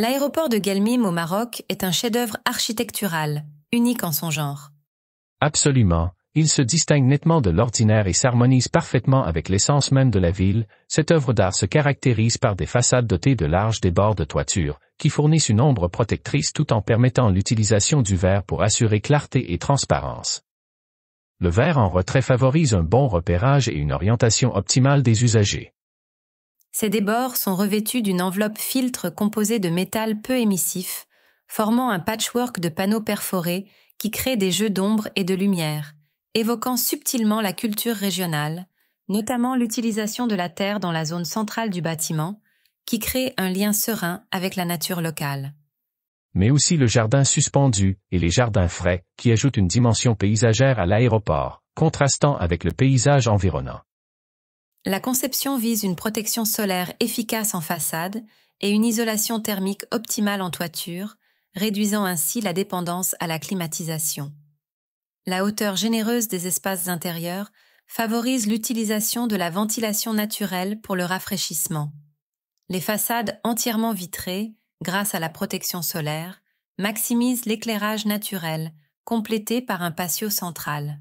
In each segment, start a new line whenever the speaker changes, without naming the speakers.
L'aéroport de Guelmim au Maroc est un chef-d'œuvre architectural, unique en son genre.
Absolument. Il se distingue nettement de l'ordinaire et s'harmonise parfaitement avec l'essence même de la ville. Cette œuvre d'art se caractérise par des façades dotées de larges débords de toiture, qui fournissent une ombre protectrice tout en permettant l'utilisation du verre pour assurer clarté et transparence. Le verre en retrait favorise un bon repérage et une orientation optimale des usagers.
Ces débords sont revêtus d'une enveloppe filtre composée de métal peu émissif, formant un patchwork de panneaux perforés qui créent des jeux d'ombre et de lumière, évoquant subtilement la culture régionale, notamment l'utilisation de la terre dans la zone centrale du bâtiment, qui crée un lien serein avec la nature locale.
Mais aussi le jardin suspendu et les jardins frais, qui ajoutent une dimension paysagère à l'aéroport, contrastant avec le paysage environnant.
La conception vise une protection solaire efficace en façade et une isolation thermique optimale en toiture, réduisant ainsi la dépendance à la climatisation. La hauteur généreuse des espaces intérieurs favorise l'utilisation de la ventilation naturelle pour le rafraîchissement. Les façades entièrement vitrées, grâce à la protection solaire, maximisent l'éclairage naturel, complété par un patio central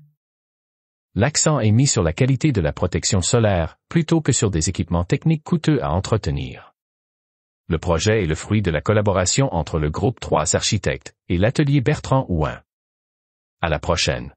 l'accent est mis sur la qualité de la protection solaire plutôt que sur des équipements techniques coûteux à entretenir. Le projet est le fruit de la collaboration entre le groupe 3 architectes et l'atelier Bertrand Houin. À la prochaine.